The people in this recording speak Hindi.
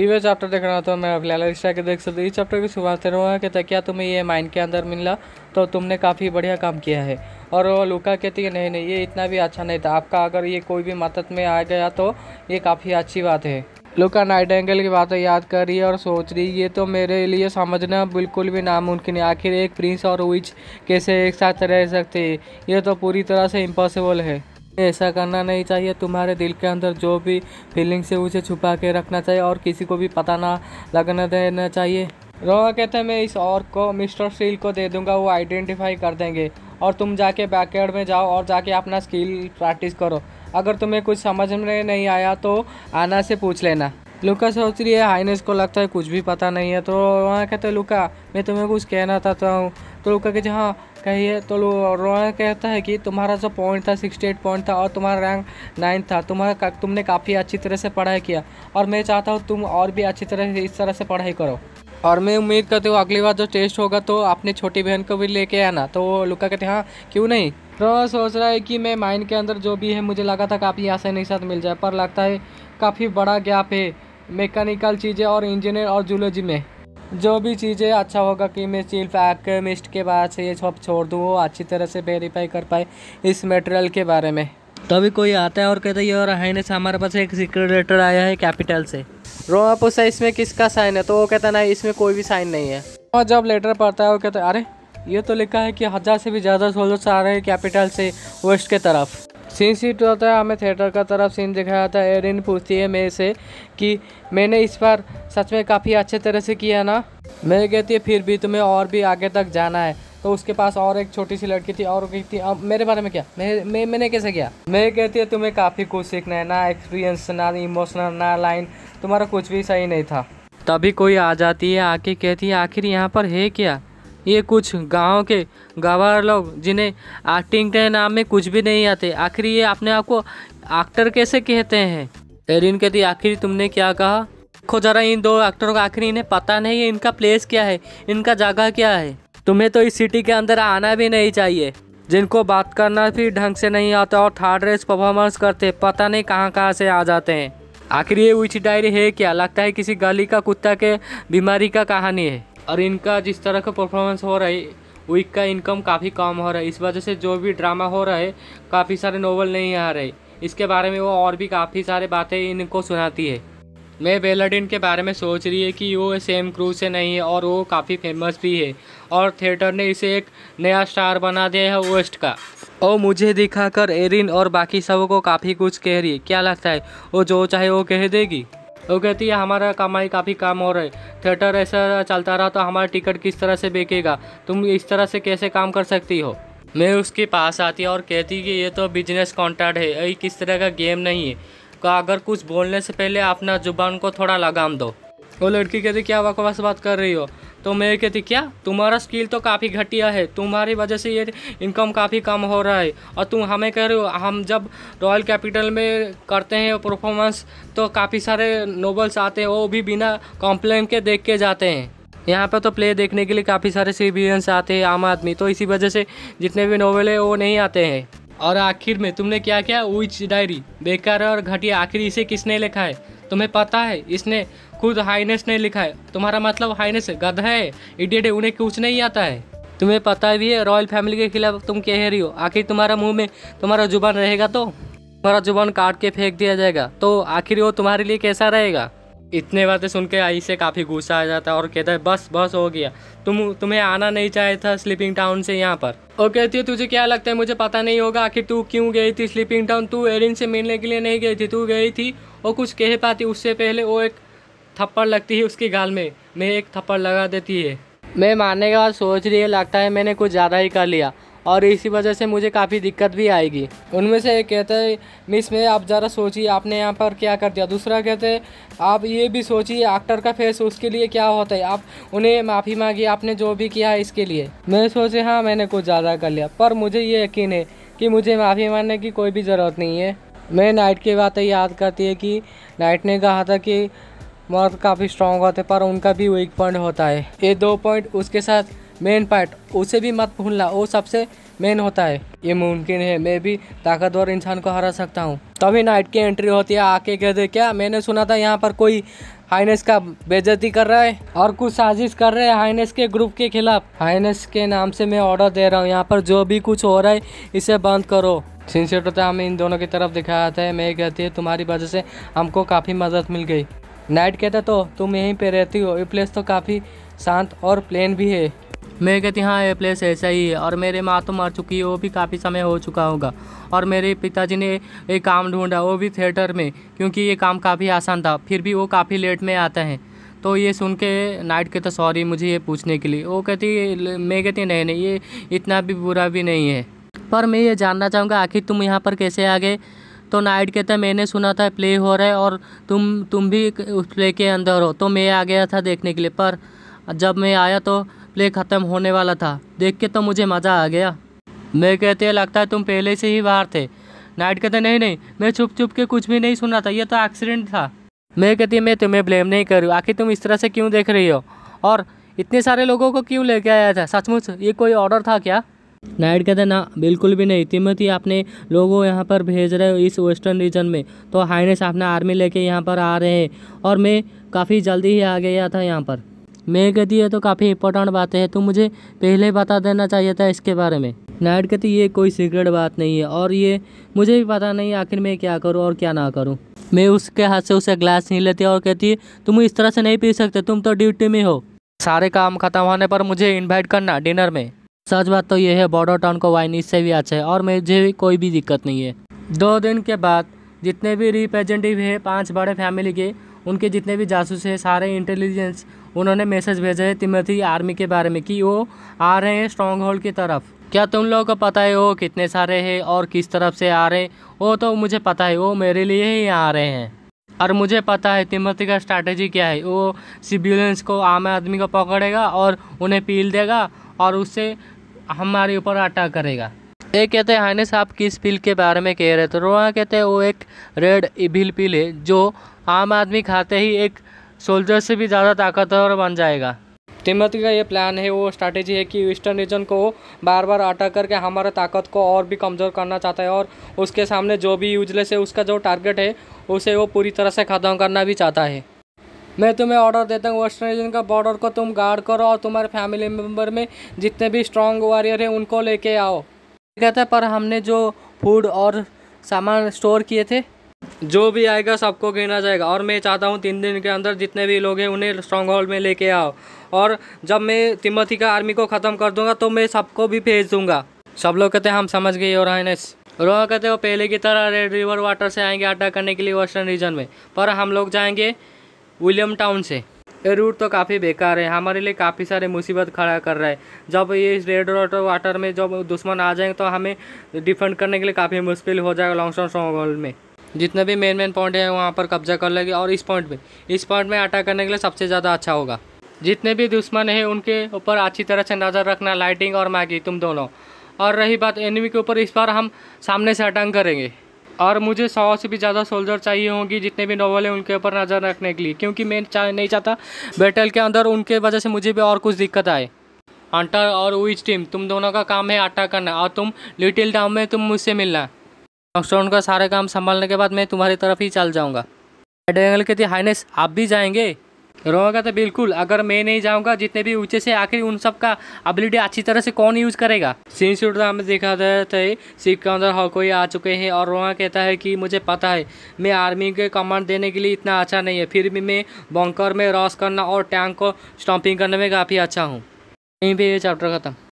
प्रीवियस चैप्टर देख रहा था तो मैं फ्लैलरिस्टा के देख सकते इस चैप्टर की शुरुआत रहा कि तकिया तुम्हें ये माइंड के अंदर मिला तो तुमने काफ़ी बढ़िया काम किया है और वो लुका कहती है नहीं नहीं ये इतना भी अच्छा नहीं था आपका अगर ये कोई भी मदद में आ गया तो ये काफ़ी अच्छी बात है लुका नाइट एंगल की बातें याद कर रही है और सोच रही ये तो मेरे लिए समझना बिल्कुल भी नामुमकिन है आखिर एक प्रिंस और विच कैसे एक साथ रह सकते ये तो पूरी तरह से इम्पॉसिबल है ऐसा करना नहीं चाहिए तुम्हारे दिल के अंदर जो भी फीलिंग्स है उसे छुपा के रखना चाहिए और किसी को भी पता ना लगने देना चाहिए रोहा कहते हैं मैं इस और को मिस्टर स्टील को दे दूंगा वो आइडेंटिफाई कर देंगे और तुम जाके बैकयार्ड में जाओ और जाके अपना स्किल प्रैक्टिस करो अगर तुम्हें कुछ समझ में नहीं आया तो आना से पूछ लेना लुका सोच रही है हाइनेस को लगता है कुछ भी पता नहीं है तो रोना कहते है लुका मैं तुम्हें कुछ कहना चाहता हूँ तो, तो लुका कहते हाँ कहिए तो रोना कहता है कि तुम्हारा जो पॉइंट था सिक्सटी एट पॉइंट था और तुम्हारा रैंक नाइन था तुम्हारा तुमने काफ़ी अच्छी तरह से पढ़ाई किया और मैं चाहता हूँ तुम और भी अच्छी तरह से इस तरह से पढ़ाई करो और मैं उम्मीद करती हूँ अगली बार जो टेस्ट होगा तो अपनी छोटी बहन को भी लेके आना तो लुका कहते हाँ क्यों नहीं रोना सोच रहा है कि मैं माइंड के अंदर जो भी है मुझे लगा था काफ़ी आसानी के साथ मिल जाए पर लगता है काफ़ी बड़ा गैप है मैकेनिकल चीज़ें और इंजीनियर और जूलॉजी में जो भी चीज़ें अच्छा होगा कि मैं सिर्फ एक्मिस्ट के बाद से ये सब छोड़ दूँ वो अच्छी तरह से वेरीफाई कर पाए इस मटेरियल के बारे में तभी कोई आता है और कहता है और हाइनेस हमारे पास एक सीक्रेट लेटर आया है कैपिटल से रोमा पूछता है इसमें किसका साइन है तो वो कहता ना इसमें कोई भी साइन नहीं है और जब लेटर पढ़ता है वो कहता है अरे ये तो लिखा है कि हज़ार से भी ज़्यादा सोल्जर्स आ रहे हैं कैपिटल से वेस्ट के तरफ सीन सीट होता है हमें थिएटर का तरफ सीन दिखाया जाता है एरिन पूछती है मेरे से कि मैंने इस बार सच में काफ़ी अच्छे तरह से किया ना मैं कहती है फिर भी तुम्हें और भी आगे तक जाना है तो उसके पास और एक छोटी सी लड़की थी और कहती अब मेरे बारे में क्या मैं, मैं मैंने कैसे किया मैं कहती है तुम्हें काफ़ी कुछ सीखना है ना एक्सपीरियंस ना इमोशनल ना लाइन तुम्हारा कुछ भी सही नहीं था तभी कोई आ जाती है आके कहती है आखिर यहाँ पर है क्या ये कुछ गांव के गवार लोग जिन्हें एक्टिंग के नाम में कुछ भी नहीं आते आखिर ये अपने आप को एक्टर कैसे कहते हैं एरिन कहती आखिर तुमने क्या कहा देखो जरा इन दो एक्टरों का आखिर इन्हें पता नहीं है इनका प्लेस क्या है इनका जगह क्या है तुम्हें तो इस सिटी के अंदर आना भी नहीं चाहिए जिनको बात करना भी ढंग से नहीं आता और थर्ड रेस परफॉर्मेंस करते पता नहीं कहाँ कहाँ से आ जाते हैं आखिर ये विच डायरी है क्या लगता है किसी गली का कुत्ता के बीमारी का कहानी है और इनका जिस तरह का परफॉर्मेंस हो रहा है वीक का इनकम काफ़ी कम हो रहा है इस वजह से जो भी ड्रामा हो रहा है काफ़ी सारे नोवेल नहीं आ रहे इसके बारे में वो और भी काफ़ी सारे बातें इनको सुनाती है मैं बेलाडिन के बारे में सोच रही है कि वो सेम क्रू से नहीं है और वो काफ़ी फेमस भी है और थिएटर ने इसे एक नया स्टार बना दिया है वेस्ट का और मुझे दिखाकर एरिन और बाकी सब को काफ़ी कुछ कह रही है क्या लगता है वो जो चाहे वो कह देगी वो कहती है हमारा कमाई काफ़ी कम हो रहा है थिएटर ऐसा चलता रहा तो हमारा टिकट किस तरह से बेचेगा तुम इस तरह से कैसे काम कर सकती हो मैं उसके पास आती और कहती कि ये तो बिजनेस कॉन्ट्रैक्ट है ये किस तरह का गेम नहीं है तो अगर कुछ बोलने से पहले अपना जुबान को थोड़ा लगाम दो वो लड़की कहती क्या बकवास बात कर रही हो तो मैं कहती क्या तुम्हारा स्किल तो काफ़ी घटिया है तुम्हारी वजह से ये इनकम काफ़ी कम हो रहा है और तुम हमें कह रहे हो हम जब रॉयल कैपिटल में करते हैं परफॉर्मेंस तो काफ़ी सारे नोबल्स आते हैं वो भी बिना कॉम्प्लेन के देख के जाते हैं यहाँ पर तो प्ले देखने के लिए काफ़ी सारे सिविलियंस आते हैं आम आदमी तो इसी वजह से जितने भी नॉवल है वो नहीं आते हैं और आखिर में तुमने क्या क्या विच डायरी बेकार और घटिया आखिर इसे किसने लिखा है तुम्हें पता है इसने खुद हाइनेस नहीं लिखा है तुम्हारा मतलब हाइनेस गध है इडियट उन्हें कुछ नहीं आता है तुम्हें पता भी है रॉयल फैमिली के खिलाफ तुम कह रही हो आखिर तुम्हारा मुंह में तुम्हारा जुबान रहेगा तो तुम्हारा जुबान काट के फेंक दिया जाएगा तो आखिर वो तुम्हारे लिए कैसा रहेगा इतने बातें सुन के आई से काफ़ी गुस्सा आ जाता है और कहता है बस बस हो गया तुम तुम्हें आना नहीं चाहे था स्लीपिंग टाउन से यहाँ पर और कहती है तुझे क्या लगता है मुझे पता नहीं होगा आखिर तू क्यों गई थी स्लीपिंग टाउन तू एरिन से मिलने के लिए नहीं गई थी तू गई थी और कुछ कह पाती उससे पहले वो एक थप्पड़ लगती है उसकी गाल में मैं एक थप्पड़ लगा देती है मैं मारने के बाद सोच रही है लगता है मैंने कुछ ज़्यादा ही कर लिया और इसी वजह से मुझे काफ़ी दिक्कत भी आएगी उनमें से एक कहते हैं मिस में आप ज़रा सोचिए आपने यहाँ पर क्या कर दिया दूसरा कहते हैं आप ये भी सोचिए एक्टर का फेस उसके लिए क्या होता है आप उन्हें माफ़ी मांगी आपने जो भी किया है इसके लिए मैं सोचे हाँ मैंने कुछ ज़्यादा कर लिया पर मुझे ये यकीन है कि मुझे माफ़ी मांगने की कोई भी ज़रूरत नहीं है मैं नाइट की बातें याद करती है कि नाइट ने कहा था कि मर्द काफ़ी स्ट्रांग होते पर उनका भी वीक पॉइंट होता है ये दो पॉइंट उसके साथ मेन पार्ट उसे भी मत भूलना वो सबसे मेन होता है ये मुमकिन है मैं भी ताकतवर इंसान को हरा सकता हूँ तभी नाइट की एंट्री होती है आके कहते क्या मैंने सुना था यहाँ पर कोई हाइनेस का बेजती कर रहा है और कुछ साजिश कर रहे हैं हाइनेस के ग्रुप के खिलाफ हाइनेस के नाम से मैं ऑर्डर दे रहा हूँ यहाँ पर जो भी कुछ हो रहा है इसे बंद करो सिंसियर होता हमें इन दोनों की तरफ दिखाया था मैं कहती है तुम्हारी वजह से हमको काफ़ी मदद मिल गई नाइट कहता तो तुम यहीं पे रहती हो ये प्लेस तो काफ़ी शांत और प्लेन भी है मैं कहती तो हाँ ये प्लेस ऐसा ही है और मेरे माँ तो मर चुकी है वो भी काफ़ी समय हो चुका होगा और मेरे पिताजी ने एक काम ढूंढा वो भी थिएटर में क्योंकि ये काम काफ़ी आसान था फिर भी वो काफ़ी लेट में आता है तो ये सुन के नाइट के तो सॉरी मुझे ये पूछने के लिए वो कहती मैं कहती नहीं नहीं ये इतना भी बुरा भी नहीं है पर मैं ये जानना चाहूँगा आखिर तुम यहाँ पर कैसे आ गए तो नाइट कहता तो मैंने सुना था प्ले हो रहा है और तुम तुम भी उस प्ले के अंदर हो तो मैं आ गया था देखने के लिए पर जब मैं आया तो प्ले ख़त्म होने वाला था देख के तो मुझे मज़ा आ गया मैं कहते लगता है तुम पहले से ही बाहर थे नाइट कहते नहीं नहीं मैं छुप छुप के कुछ भी नहीं सुन रहा था ये तो एक्सीडेंट था मैं कहती मैं तुम्हें ब्लेम नहीं करूँ आखिर तुम इस तरह से क्यों देख रही हो और इतने सारे लोगों को क्यों लेके आया था सचमुच ये कोई ऑर्डर था क्या नाइट कहते ना बिल्कुल भी नहीं ही आपने लोगों यहाँ पर भेज रहे हो इस वेस्टर्न रीजन में तो हाइनेस अपना आर्मी लेके यहाँ पर आ रहे हैं और मैं काफ़ी जल्दी ही आ गया था यहाँ पर मैं कहती है तो काफ़ी इंपॉर्टेंट बातें हैं तो मुझे पहले बता देना चाहिए था इसके बारे में नाइट कहती ये कोई सीक्रेट बात नहीं है और ये मुझे भी पता नहीं आखिर मैं क्या करूँ और क्या ना करूँ मैं उसके हाथ से उसे ग्लास नहीं लेती और कहती है तुम इस तरह से नहीं पी सकते तुम तो ड्यूटी में हो सारे काम खत्म होने पर मुझे इन्वाइट करना डिनर में सच बात तो यह है बॉर्डर टाउन को वाइन इससे भी अच्छा है और मुझे भी कोई भी दिक्कत नहीं है दो दिन के बाद जितने भी रिप्रेजेंटेटिव है पांच बड़े फैमिली के उनके जितने भी जासूस हैं सारे इंटेलिजेंस उन्होंने मैसेज भेजा है तिमथी आर्मी के बारे में कि वो आ रहे हैं स्ट्रॉन्ग होल्ड की तरफ क्या तुम लोगों को पता है वो कितने सारे हैं और किस तरफ से आ रहे हैं वो तो मुझे पता है वो मेरे लिए ही आ रहे हैं और मुझे पता है तिमती का स्ट्रैटेजी क्या है वो सिविलियंस को आम आदमी को पकड़ेगा और उन्हें पील देगा और उससे हमारे ऊपर अटैक करेगा ये कहते हैं हाइनेस आप किस पिल के बारे में कह रहे थे तो रोहा कहते हैं वो एक रेड इभिल पिल है जो आम आदमी खाते ही एक सोल्जर से भी ज़्यादा ताकतवर बन जाएगा तिमत का ये प्लान है वो स्ट्रैटेजी है कि ईस्टर्न रीजन को बार बार अटैक करके हमारे ताकत को और भी कमज़ोर करना चाहता है और उसके सामने जो भी यूजलेस है उसका जो टारगेट है उसे वो पूरी तरह से ख़त्म करना भी चाहता है मैं तुम्हें ऑर्डर देता हूँ वेस्टर्न रीजन का बॉर्डर को तुम गार्ड करो और तुम्हारे फैमिली मेम्बर में जितने भी स्ट्रॉन्ग वॉरियर हैं उनको लेके आओ कहते पर हमने जो फूड और सामान स्टोर किए थे जो भी आएगा सबको गिना जाएगा और मैं चाहता हूँ तीन दिन के अंदर जितने भी लोग हैं उन्हें स्ट्रॉन्ग हॉल में लेके आओ और जब मैं तिमोथी का आर्मी को ख़त्म कर दूंगा तो मैं सबको भी भेज दूंगा सब लोग कहते हैं हम समझ गए और हाइनेस रोह कहते हो पहले की तरह रेड रिवर वाटर से आएंगे अटैक करने के लिए वेस्टर्न रीजन में पर हम लोग जाएंगे विलियम टाउन से ये रूट तो काफ़ी बेकार है हमारे लिए काफ़ी सारे मुसीबत खड़ा कर रहा है जब ये रेड वाटर वाटर में जब दुश्मन आ जाएंगे तो हमें डिफेंड करने के लिए काफ़ी मुश्किल हो जाएगा लॉन्ग स्ट्रॉन्ग हॉल में जितने भी मेन मेन पॉइंट हैं वहाँ पर कब्जा कर लेगी और इस पॉइंट में इस पॉइंट में अटैक करने के लिए सबसे ज़्यादा अच्छा होगा जितने भी दुश्मन हैं उनके ऊपर अच्छी तरह से नज़र रखना लाइटिंग और मैगी तुम दोनों और रही बात एनिमी के ऊपर इस बार हम सामने से अटैक करेंगे और मुझे सौ से भी ज़्यादा सोल्जर चाहिए होंगी जितने भी नोवल हैं उनके ऊपर नज़र रखने के लिए क्योंकि मैं चाह नहीं चाहता बैटल के अंदर उनके वजह से मुझे भी और कुछ दिक्कत आए हंटर और विच टीम तुम दोनों का काम है अटैक करना और तुम लिटिल टाउन में तुम मुझसे मिलना लॉन्गस्टोन का सारे काम संभालने के बाद मैं तुम्हारी तरफ ही चल जाऊँगा के कहती हाइनेस आप भी जाएंगे रोमा कहते तो बिल्कुल अगर मैं नहीं जाऊँगा जितने भी ऊँचे से आखिर उन सब का एबिलिटी अच्छी तरह से कौन यूज़ करेगा सीन शूट हमें देखा थे शिप के अंदर हर कोई आ चुके हैं और रोमा कहता है कि मुझे पता है मैं आर्मी के कमांड देने के लिए इतना अच्छा नहीं है फिर भी मैं बंकर में रॉस करना और टैंक को स्टॉम्पिंग करने में काफ़ी अच्छा हूँ यहीं पर ये चैप्टर खत्म